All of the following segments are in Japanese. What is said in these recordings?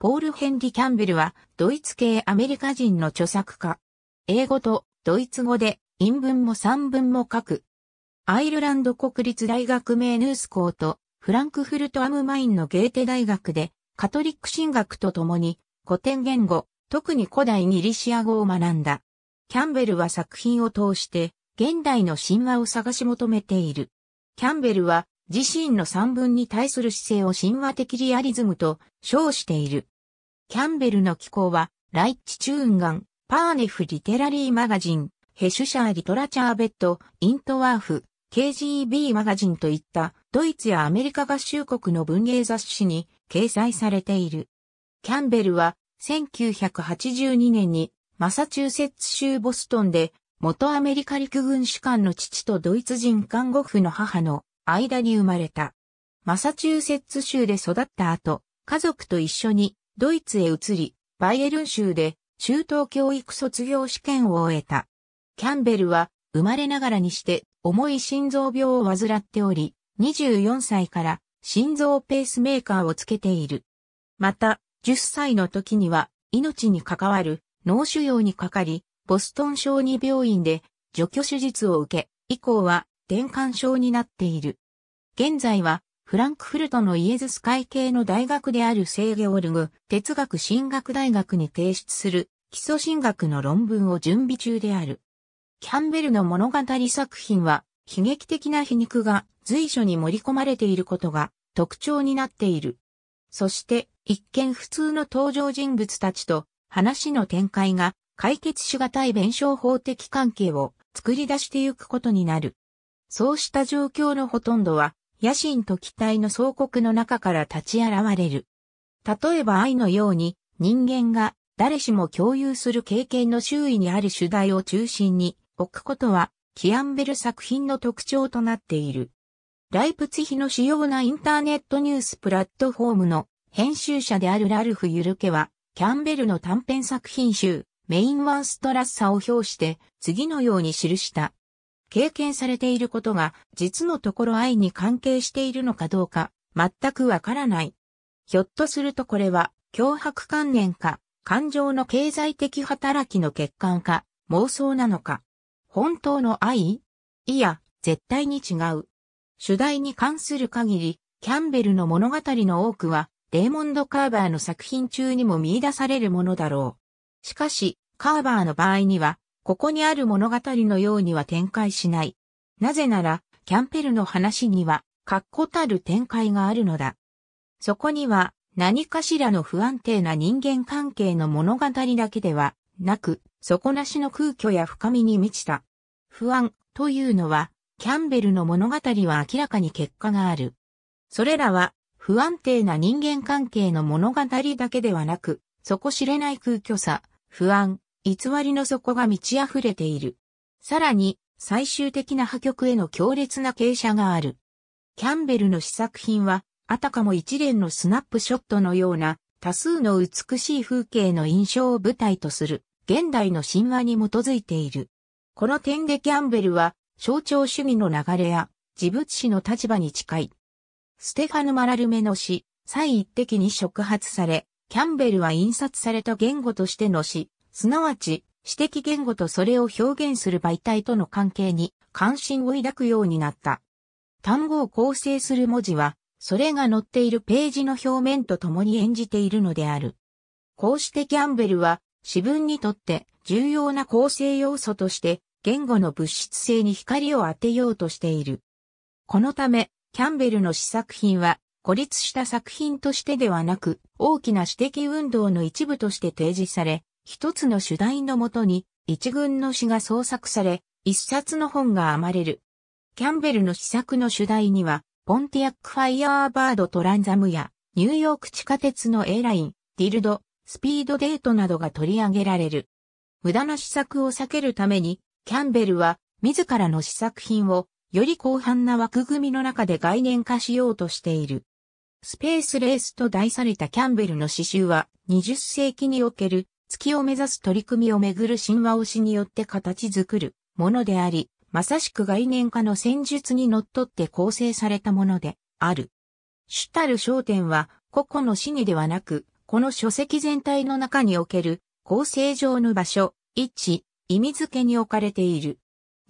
ポール・ヘンリ・キャンベルは、ドイツ系アメリカ人の著作家。英語とドイツ語で、陰文も散文も書く。アイルランド国立大学名ヌース校と、フランクフルト・アムマインのゲーテ大学で、カトリック神学とともに、古典言語、特に古代ギリシア語を学んだ。キャンベルは作品を通して、現代の神話を探し求めている。キャンベルは、自身の三文に対する姿勢を神話的リアリズムと称している。キャンベルの寄稿は、ライッチ・チューンガン、パーネフ・リテラリー・マガジン、ヘシュシャー・リトラチャー・ベッド、イントワーフ、KGB マガジンといったドイツやアメリカ合衆国の文芸雑誌に掲載されている。キャンベルは1982年にマサチューセッツ州ボストンで元アメリカ陸軍士官の父とドイツ人看護婦の母の間に生まれた。マサチューセッツ州で育った後、家族と一緒にドイツへ移り、バイエルン州で中等教育卒業試験を終えた。キャンベルは生まれながらにして重い心臓病を患っており、24歳から心臓ペースメーカーをつけている。また、10歳の時には命に関わる脳腫瘍にかかり、ボストン小児病院で除去手術を受け、以降は伝官賞になっている。現在は、フランクフルトのイエズス会系の大学である聖ゲオルグ哲学進学大学に提出する基礎進学の論文を準備中である。キャンベルの物語作品は悲劇的な皮肉が随所に盛り込まれていることが特徴になっている。そして一見普通の登場人物たちと話の展開が解決し難い弁証法的関係を作り出してゆくことになる。そうした状況のほとんどは、野心と期待の総国の中から立ち現れる。例えば愛のように、人間が誰しも共有する経験の周囲にある主題を中心に置くことは、キアンベル作品の特徴となっている。ライプツヒの主要なインターネットニュースプラットフォームの編集者であるラルフ・ユルケは、キャンベルの短編作品集、メインワンストラッサを表して、次のように記した。経験されていることが、実のところ愛に関係しているのかどうか、全くわからない。ひょっとするとこれは、脅迫観念か、感情の経済的働きの欠陥か、妄想なのか。本当の愛いや、絶対に違う。主題に関する限り、キャンベルの物語の多くは、レーモンド・カーバーの作品中にも見出されるものだろう。しかし、カーバーの場合には、ここにある物語のようには展開しない。なぜなら、キャンペルの話には、確固たる展開があるのだ。そこには、何かしらの不安定な人間関係の物語だけでは、なく、底なしの空虚や深みに満ちた。不安というのは、キャンベルの物語は明らかに結果がある。それらは、不安定な人間関係の物語だけではなく、底知れない空虚さ、不安、偽りの底が満ち溢れている。さらに、最終的な破局への強烈な傾斜がある。キャンベルの試作品は、あたかも一連のスナップショットのような多数の美しい風景の印象を舞台とする現代の神話に基づいている。この点でキャンベルは象徴主義の流れや自物史の立場に近い。ステファヌ・マラルメの詩、最一滴に触発され、キャンベルは印刷された言語としての詩、すなわち、私的言語とそれを表現する媒体との関係に関心を抱くようになった。単語を構成する文字は、それが載っているページの表面と共に演じているのである。こうしてキャンベルは、詩文にとって重要な構成要素として、言語の物質性に光を当てようとしている。このため、キャンベルの試作品は、孤立した作品としてではなく、大きな私的運動の一部として提示され、一つの主題のもとに、一群の詩が創作され、一冊の本が編まれる。キャンベルの試作の主題には、ポンティアックファイヤーバードトランザムや、ニューヨーク地下鉄の A ライン、ディルド、スピードデートなどが取り上げられる。無駄な試作を避けるために、キャンベルは、自らの試作品を、より広範な枠組みの中で概念化しようとしている。スペースレースと題されたキャンベルの詩集は、20世紀における月を目指す取り組みをめぐる神話推しによって形づるものであり、まさしく概念化の戦術にのっとって構成されたものである。主たる焦点は個々の死にではなく、この書籍全体の中における構成上の場所、位置、意味付けに置かれている。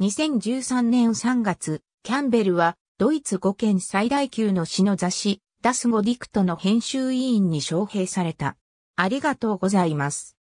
2013年3月、キャンベルはドイツ五県最大級の詩の雑誌、ダスゴディクトの編集委員に招聘された。ありがとうございます。